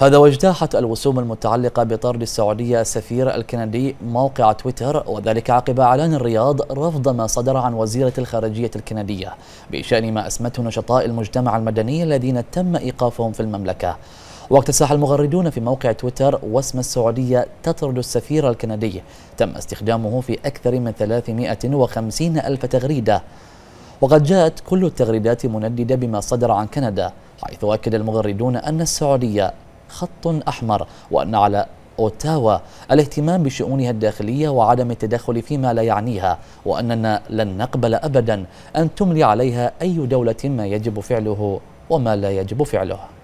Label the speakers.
Speaker 1: هذا واجتاحت الوسوم المتعلقة بطرد السعودية السفير الكندي
Speaker 2: موقع تويتر وذلك عقب إعلان الرياض رفض ما صدر عن وزيرة الخارجية الكندية بشأن ما أسمته نشطاء المجتمع المدني الذين تم إيقافهم في المملكة واكتسح المغردون في موقع تويتر واسم السعودية تطرد السفير الكندي تم استخدامه في أكثر من 350 ألف تغريدة وقد جاءت كل التغريدات منددة بما صدر عن كندا حيث أكد المغردون أن السعودية خط أحمر وأن على أوتاوا الاهتمام بشؤونها الداخلية وعدم التدخل فيما لا يعنيها وأننا لن نقبل أبدا أن تملي
Speaker 1: عليها أي دولة ما يجب فعله وما لا يجب فعله